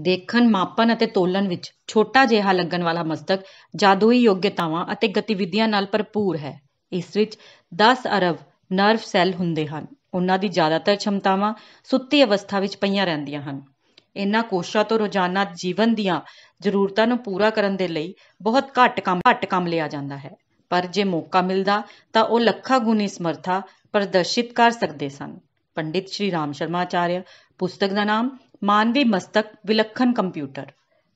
ਦੇਖਣ ਮਾਪਣ ਅਤੇ ਤੋਲਣ ਵਿੱਚ ਛੋਟਾ ਜਿਹਾ ਲੱਗਣ ਵਾਲਾ ਮਸਤਕ ਜਾਦੂਈ ਯੋਗਤਾਵਾਂ ਅਤੇ ਗਤੀਵਿਧੀਆਂ ਨਾਲ ਭਰਪੂਰ ਹੈ ਇਸ ਵਿੱਚ 10 ਅਰਬ ਨਰਵ ਸੈੱਲ ਹੁੰਦੇ ਹਨ ਉਹਨਾਂ ਦੀ ਜ਼ਿਆਦਾਤਰ ਸ਼ਮਤਾਵਾਂ ਸੁੱਤੀ ਅਵਸਥਾ ਵਿੱਚ ਪਈਆਂ ਰਹਿੰਦੀਆਂ ਹਨ ਇਹਨਾਂ ਕੋਸ਼ਾਂ ਤੋਂ ਰੋਜ਼ਾਨਾ ਜੀਵਨ ਦੀਆਂ ਜ਼ਰੂਰਤਾਂ ਨੂੰ ਪੂਰਾ ਕਰਨ ਦੇ ਲਈ ਬਹੁਤ ਘੱਟ ਕੰਮ ਘੱਟ ਕੰਮ ਲਿਆ ਜਾਂਦਾ ਹੈ ਪਰ ਜੇ ਮੌਕਾ ਮਿਲਦਾ ਤਾਂ ਉਹ ਲੱਖਾਂ ਗੁਣੀ ਸਮਰੱਥਾ ਪ੍ਰਦਰਸ਼ਿਤ ਕਰ ਸਕਦੇ ਸਨ ਪੰਡਿਤ ਸ਼੍ਰੀ ਰਾਮ ਸ਼ਰਮਾ ਆਚਾਰਿਆ ਪੁਸਤਕ ਦਾ ਨਾਮ ਮਾਨਵੀ ਮਸਤਕ ਵਿਲੱਖਣ ਕੰਪਿਊਟਰ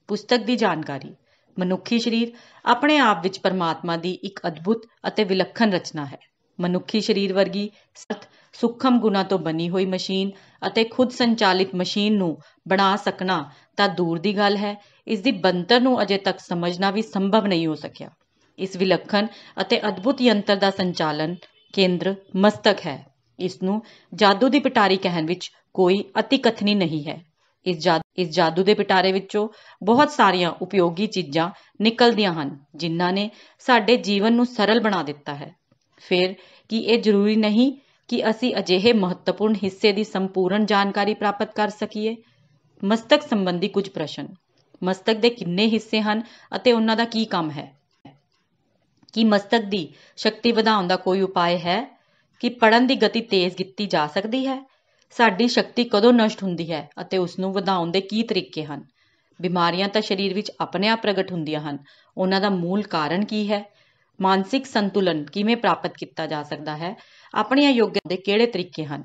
ਪੁਸਤਕ ਦੀ ਜਾਣਕਾਰੀ ਮਨੁੱਖੀ ਸਰੀਰ ਆਪਣੇ ਆਪ ਵਿੱਚ ਪਰਮਾਤਮਾ ਦੀ ਇੱਕ ਅਦਭੁਤ ਅਤੇ ਵਿਲੱਖਣ ਰਚਨਾ ਹੈ ਮਨੁੱਖੀ ਸਰੀਰ ਵਰਗੀ ਸਤ ਸੁਖਮ ਗੁਣਾ ਤੋਂ ਬਣੀ ਹੋਈ ਮਸ਼ੀਨ ਅਤੇ ਖੁਦ ਸੰਚਾਲਿਤ ਮਸ਼ੀਨ ਨੂੰ ਬਣਾ ਸਕਣਾ ਤਾਂ ਦੂਰ ਦੀ ਗੱਲ ਹੈ ਇਸ ਦੀ ਬੰਤਰ ਨੂੰ ਅਜੇ ਤੱਕ ਸਮਝਣਾ ਵੀ ਸੰਭਵ ਨਹੀਂ ਹੋ ਸਕਿਆ ਇਸ ਵਿਲੱਖਣ ਅਤੇ ਅਦਭੁਤ ਯੰਤਰ ਦਾ ਸੰਚਾਲਨ ਕੇਂਦਰ ਮਸਤਕ ਹੈ ਇਸ ਨੂੰ ਜਾਦੂ ਦੀ ਪਟਾਰੀ ਕਹਿਣ ਵਿੱਚ ਕੋਈ ਅਤਿਕਥਨੀ ਨਹੀਂ ਹੈ ਇਸ ਜਾਦੂ ਇਸ ਜਾਦੂ ਦੇ ਪਿਟਾਰੇ ਵਿੱਚੋਂ ਬਹੁਤ ਸਾਰੀਆਂ ਉਪਯੋਗੀ ਚੀਜ਼ਾਂ ਨਿਕਲਦੀਆਂ ਹਨ ਜਿਨ੍ਹਾਂ ਨੇ ਸਾਡੇ ਜੀਵਨ ਨੂੰ ਸਰਲ ਬਣਾ ਦਿੱਤਾ ਹੈ ਫਿਰ ਕੀ ਇਹ ਜ਼ਰੂਰੀ ਨਹੀਂ ਕਿ ਅਸੀਂ ਅਜਿਹੇ ਮਹੱਤਵਪੂਰਨ ਹਿੱਸੇ ਦੀ ਸੰਪੂਰਨ ਜਾਣਕਾਰੀ ਪ੍ਰਾਪਤ ਕਰ ਸਕੀਏ ਮਸਤਕ ਸੰਬੰਧੀ ਕੁਝ ਪ੍ਰਸ਼ਨ ਮਸਤਕ ਦੇ ਕਿੰਨੇ ਹਿੱਸੇ ਹਨ ਅਤੇ ਉਹਨਾਂ ਦਾ ਕੀ ਕੰਮ ਹੈ ਕੀ ਮਸਤਕ ਦੀ ਸ਼ਕਤੀ ਵਧਾਉਣ ਦਾ ਕੋਈ ਉਪਾਅ ਹੈ ਕਿ ਪੜਨ ਦੀ ਗਤੀ ਤੇਜ਼ ਕੀਤੀ ਜਾ ਸਕਦੀ ਹੈ ਸਾਡੀ ਸ਼ਕਤੀ ਕਦੋਂ ਨਸ਼ਟ ਹੁੰਦੀ ਹੈ ਅਤੇ ਉਸ ਨੂੰ ਵਧਾਉਣ ਦੇ ਕੀ ਤਰੀਕੇ ਹਨ ਬਿਮਾਰੀਆਂ ਤਾਂ ਸਰੀਰ ਵਿੱਚ ਆਪਣੇ ਆਪ ਪ੍ਰਗਟ ਹੁੰਦੀਆਂ ਹਨ ਉਹਨਾਂ ਦਾ ਮੂਲ ਕਾਰਨ ਕੀ ਹੈ ਮਾਨਸਿਕ ਸੰਤੁਲਨ ਕਿਵੇਂ ਪ੍ਰਾਪਤ ਕੀਤਾ ਜਾ ਸਕਦਾ ਹੈ ਆਪਣੀਆਂ ਯੋਗਤਾ ਦੇ ਕਿਹੜੇ ਤਰੀਕੇ ਹਨ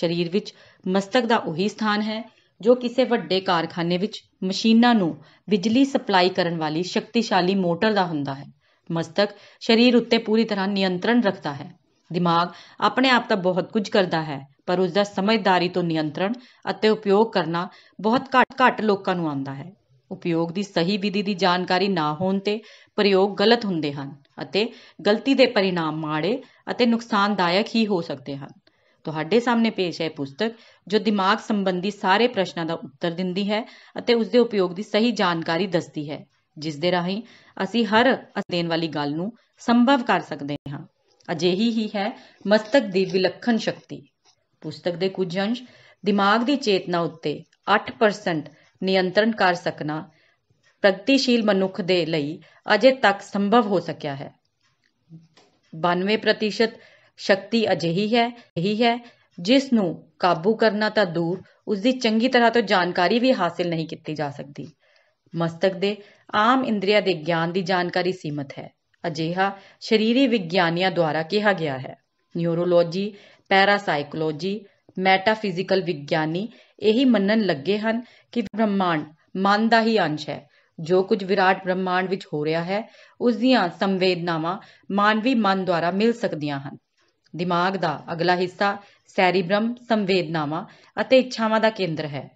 ਸਰੀਰ ਵਿੱਚ ਮਸਤਕ ਦਾ ਉਹੀ ਸਥਾਨ ਹੈ ਜੋ ਕਿਸੇ ਵੱਡੇ ਕਾਰਖਾਨੇ ਵਿੱਚ ਮਸ਼ੀਨਾਂ ਨੂੰ ਬਿਜਲੀ ਸਪਲਾਈ ਕਰਨ ਵਾਲੀ ਸ਼ਕਤੀਸ਼ਾਲੀ ਮੋਟਰ ਦਾ ਹੁੰਦਾ ਹੈ ਮਸਤਕ ਸਰੀਰ ਉੱਤੇ ਪੂਰੀ ਤਰ੍ਹਾਂ ਨਿਯੰਤਰਣ ਰੱਖਦਾ ਹੈ ਦਿਮਾਗ ਆਪਣੇ ਆਪ ਤਾਂ ਬਹੁਤ ਕੁਝ ਕਰਦਾ ਹੈ ਪਰ ਉਸ ਦਾ ਸਮਝਦਾਰੀ ਤੋਂ ਨਿਯੰਤਰਣ ਅਤੇ ਉਪਯੋਗ ਕਰਨਾ ਬਹੁਤ ਘੱਟ ਘੱਟ ਲੋਕਾਂ ਨੂੰ ਆਉਂਦਾ ਹੈ ਉਪਯੋਗ ਦੀ ਸਹੀ ਵਿਧੀ ਦੀ ਜਾਣਕਾਰੀ ਨਾ ਹੋਣ ਤੇ ਪ੍ਰਯੋਗ ਗਲਤ ਹੁੰਦੇ ਹਨ ਅਤੇ ਗਲਤੀ ਦੇ ਪਰਿਣਾਮ ਮਾੜੇ ਅਤੇ ਨੁਕਸਾਨਦਾਇਕ ਹੀ ਹੋ ਸਕਦੇ ਹਨ ਤੁਹਾਡੇ ਸਾਹਮਣੇ ਪੇਸ਼ ਹੈ ਪੁਸਤਕ ਜੋ ਦਿਮਾਗ ਸੰਬੰਧੀ ਸਾਰੇ ਪ੍ਰਸ਼ਨਾਂ ਦਾ ਉੱਤਰ ਦਿੰਦੀ ਹੈ ਅਤੇ ਉਸ ਦੇ ਉਪਯੋਗ ਦੀ ਸਹੀ ਜਾਣਕਾਰੀ ਦੱਸਦੀ ਹੈ ਜਿਸ ਦੇ ਰਾਹੀਂ ਅਸੀਂ ਹਰ ਦੇਣ ਵਾਲੀ ਗੱਲ ਨੂੰ ਸੰਭਵ ਕਰ ਸਕਦੇ ਹਾਂ ਅਜਿਹੀ ਹੀ ਹੈ ਮਸਤਕ ਦੀ ਵਿਲੱਖਣ ਸ਼ਕਤੀ ਪੁਸਤਕ ਦੇ ਕੁਝ ਅੰਸ਼ ਦਿਮਾਗ ਦੀ ਚੇਤਨਾ ਉੱਤੇ 8% ਨਿਯੰਤਰਣ ਕਰ ਸਕਣਾ ਪ੍ਰਗਤੀਸ਼ੀਲ ਮਨੁੱਖ ਦੇ ਲਈ ਅਜੇ ਤੱਕ ਸੰਭਵ ਹੋ ਸਕਿਆ ਹੈ 92% ਸ਼ਕਤੀ ਅਜਿਹੀ ਹੈ ਇਹੀ ਹੈ ਜਿਸ ਨੂੰ ਕਾਬੂ ਕਰਨਾ ਤਾਂ ਦੂਰ ਉਸ ਦੀ ਚੰਗੀ ਤਰ੍ਹਾਂ ਤੋਂ ਜਾਣਕਾਰੀ ਵੀ ਹਾਸਲ ਨਹੀਂ ਕੀਤੀ ਜਾ ਸਕਦੀ ਮਸਤਕ ਦੇ ਆਮ ਇੰਦਰੀਆ ਦੇ ਗਿਆਨ ਦੀ ਜਾਣਕਾਰੀ ਸੀਮਤ ਹੈ ਅਜਿਹਾ ਸ਼ਰੀਰੀ ਵਿਗਿਆਨੀਆਂ ਦੁਆਰਾ ਕਿਹਾ ਗਿਆ ਹੈ ਨਿਊਰੋਲੋਜੀ ਪੈਰਾਸਾਈਕੋਲੋਜੀ ਮੈਟਾਫਿਜ਼ੀਕਲ ਵਿਗਿਆਨੀ ਇਹੀ ਮੰਨਣ ਲੱਗੇ ਹਨ ਕਿ ਬ੍ਰਹਿਮੰਡ ਮਨ ਦਾ ਹੀ ਅੰਸ਼ ਹੈ ਜੋ ਕੁਝ ਵਿਰਾਟ ਬ੍ਰਹਿਮੰਡ ਵਿੱਚ ਹੋ ਰਿਹਾ ਹੈ ਉਸ ਦੀਆਂ ਸੰਵੇਦਨਾਵਾਂ ਮਾਨਵੀ ਮਨ ਦੁਆਰਾ ਮਿਲ ਸਕਦੀਆਂ ਹਨ ਦਿਮਾਗ ਦਾ ਅਗਲਾ ਹਿੱਸਾ ਸੈਰੀਬ੍ਰਮ ਸੰਵੇਦਨਾਵਾਂ ਅਤੇ ਇੱਛਾਵਾਂ ਦਾ ਕੇਂਦਰ ਹੈ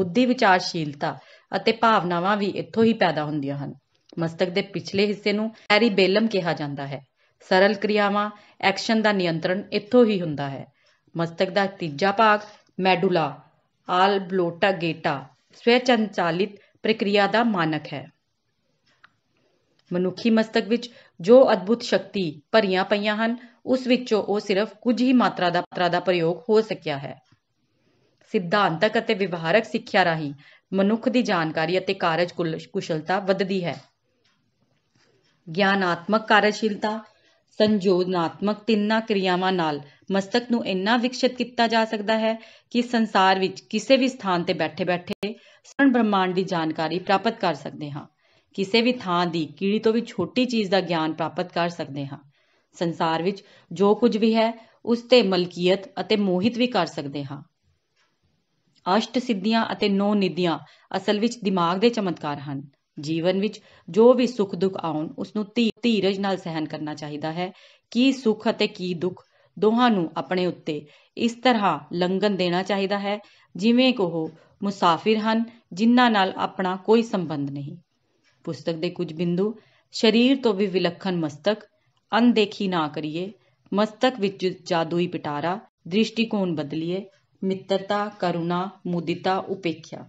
ਬੁੱਧੀ ਵਿਚਾਰਸ਼ੀਲਤਾ ਅਤੇ ਭਾਵਨਾਵਾਂ ਵੀ ਇੱਥੋਂ ਹੀ ਪੈਦਾ ਹੁੰਦੀਆਂ ਹਨ ਮਸਤਕ ਦੇ ਪਿਛਲੇ ਹਿੱਸੇ ਨੂੰ ਸੈਰੀਬੈਲਮ ਕਿਹਾ ਜਾਂਦਾ ਹੈ ਸਰਲ ਕਿਰਿਆਵਾਂ ਐਕਸ਼ਨ ਦਾ ਨਿਯੰਤਰਣ ਇੱਥੋਂ ਹੀ ਹੁੰਦਾ ਹੈ ਮਸਤਕ ਦਾ ਤੀਜਾ ਭਾਗ ਮੈਡੂਲਾ ਆਲਬਲੋਟਾ ਗੇਟਾ ਸਵੈਚੰਚਾਲਿਤ ਪ੍ਰਕਿਰਿਆ ਦਾ ਮਾਨਕ ਹੈ ਮਨੁੱਖੀ ਮਸਤਕ ਵਿੱਚ ਜੋ ਅਦਭੁਤ ਸ਼ਕਤੀ ਭਰੀਆਂ ਪਈਆਂ ਹਨ ਉਸ ਵਿੱਚੋਂ ਉਹ ਸਿਰਫ ਕੁਝ ਹੀ ਮਾਤਰਾ ਦਾ ਮਾਤਰਾ ਦਾ ਪ੍ਰਯੋਗ ਹੋ ਸਕਿਆ ਹੈ ਸਿਧਾਂਤਕ ਅਤੇ ਵਿਵਹਾਰਕ ਸਿੱਖਿਆ ਰਾਹੀਂ ਮਨੁੱਖ ਦੀ ਜਾਣਕਾਰੀ ਅਤੇ ਕਾਰਜ ਕੁਸ਼ਲਤਾ ਵੱਧਦੀ ਹੈ ਗਿਆਨਾਤਮਕ ਕਾਰਜਸ਼ੀਲਤਾ ਸੰਯੋਜਨਾਤਮਕ ਤਿੰਨਾਂ ਕਿਰਿਆਵਾਂ ਨਾਲ ਮਸਤਕ ਨੂੰ ਇੰਨਾ ਵਿਕਸਿਤ ਕੀਤਾ ਜਾ ਸਕਦਾ ਹੈ ਕਿ ਸੰਸਾਰ ਵਿੱਚ ਕਿਸੇ ਵੀ ਸਥਾਨ ਤੇ ਬੈਠੇ-ਬੈਠੇ ਸਰਨ ਬ੍ਰਹਿਮੰਡ ਦੀ ਜਾਣਕਾਰੀ ਪ੍ਰਾਪਤ ਕਰ ਸਕਦੇ ਹਾਂ ਕਿਸੇ ਵੀ ਥਾਂ ਦੀ ਕੀੜੀ ਤੋਂ ਵੀ ਛੋਟੀ ਚੀਜ਼ ਦਾ ਗਿਆਨ ਪ੍ਰਾਪਤ ਕਰ ਸਕਦੇ ਹਾਂ ਸੰਸਾਰ ਵਿੱਚ ਜੋ ਕੁਝ ਵੀ ਹੈ ਉਸ ਤੇ ਮਲਕੀਅਤ ਅਤੇ ਮੋਹਿਤ ਵੀ ਕਰ ਸਕਦੇ ਹਾਂ ਅਸ਼ਟ ਸਿੱਧੀਆਂ ਅਤੇ ਨੌ ਨਿਧੀਆਂ ਅਸਲ ਵਿੱਚ ਦਿਮਾਗ ਦੇ ਚਮਤਕਾਰ ਹਨ ਜੀਵਨ ਵਿੱਚ ਜੋ ਵੀ ਸੁੱਖ ਦੁੱਖ ਆਉਣ ਉਸ ਨੂੰ ਧੀਰਜ ਨਾਲ ਸਹਿਨ ਕਰਨਾ ਚਾਹੀਦਾ ਹੈ ਕੀ ਸੁੱਖ ਅਤੇ ਕੀ ਦੁੱਖ ਦੋਹਾਂ ਨੂੰ ਆਪਣੇ ਉੱਤੇ ਇਸ ਤਰ੍ਹਾਂ ਲੰਘਣ ਦੇਣਾ ਚਾਹੀਦਾ ਹੈ ਜਿਵੇਂ ਕਿ ਉਹ ਮੁਸਾਫਿਰ ਹਨ ਜਿਨ੍ਹਾਂ ਨਾਲ ਆਪਣਾ ਕੋਈ ਸੰਬੰਧ ਨਹੀਂ ਪੁਸਤਕ ਦੇ ਕੁਝ ਬਿੰਦੂ ਸਰੀਰ ਤੋਂ ਵੀ ਵਿਲੱਖਣ ਮਸਤਕ ਅਨदेखी ਨਾ ਕਰੀਏ ਮਸਤਕ ਵਿੱਚ ਜਾਦੂਈ ਪਿਟਾਰਾ ਦ੍ਰਿਸ਼ਟੀਕੋਣ ਬਦਲੀਏ ਮਿੱਤਰਤਾ ਕਰੁਣਾ ਮੁਦਿਤਾ ਉਪੇਖਿਆ